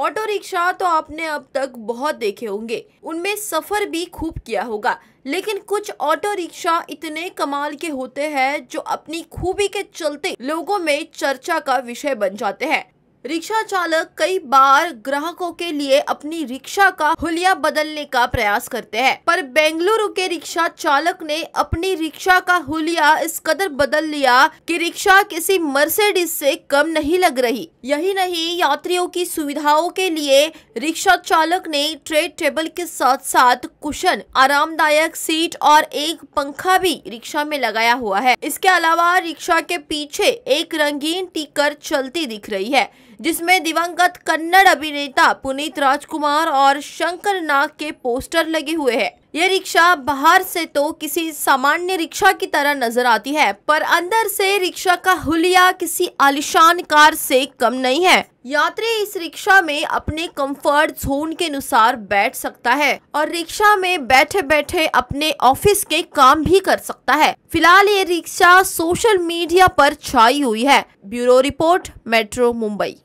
auto rickshaw तो आपने अब तक बहुत देखे होंगे उनमें सफर भी खूब किया होगा लेकिन कुछ ऑटो रिक्शा इतने कमाल के होते हैं जो अपनी खूबी के चलते लोगों में चर्चा का विषय बन जाते हैं रिक्शा चालक कई बार ग्राहकों के लिए अपनी रिक्शा का हुलिया बदलने का प्रयास करते हैं पर बेंगलुरु के रिक्शा चालक ने अपनी रिक्शा का हुलिया इस कदर बदल लिया कि रिक्शा किसी मर्सिडीज से कम नहीं लग रही यही नहीं यात्रियों की सुविधाओं के लिए रिक्शा चालक ने ट्रेड टेबल के साथ साथ कुशन आरामदायक सीट और एक पंखा भी रिक्शा में लगाया हुआ है इसके अलावा रिक्शा के पीछे एक रंगीन टीकर चलती दिख रही है जिसमें दिवंगत कन्नड़ अभिनेता पुनीत राजकुमार और शंकर नाग के पोस्टर लगे हुए हैं ये रिक्शा बाहर से तो किसी सामान्य रिक्शा की तरह नजर आती है पर अंदर से रिक्शा का हुलिया किसी आलिशान कार से कम नहीं है यात्री इस रिक्शा में अपने कंफर्ट जोन के अनुसार बैठ सकता है और रिक्शा में बैठे बैठे अपने ऑफिस के काम भी कर सकता है फिलहाल ये रिक्शा सोशल मीडिया पर छाई हुई है ब्यूरो रिपोर्ट मेट्रो मुंबई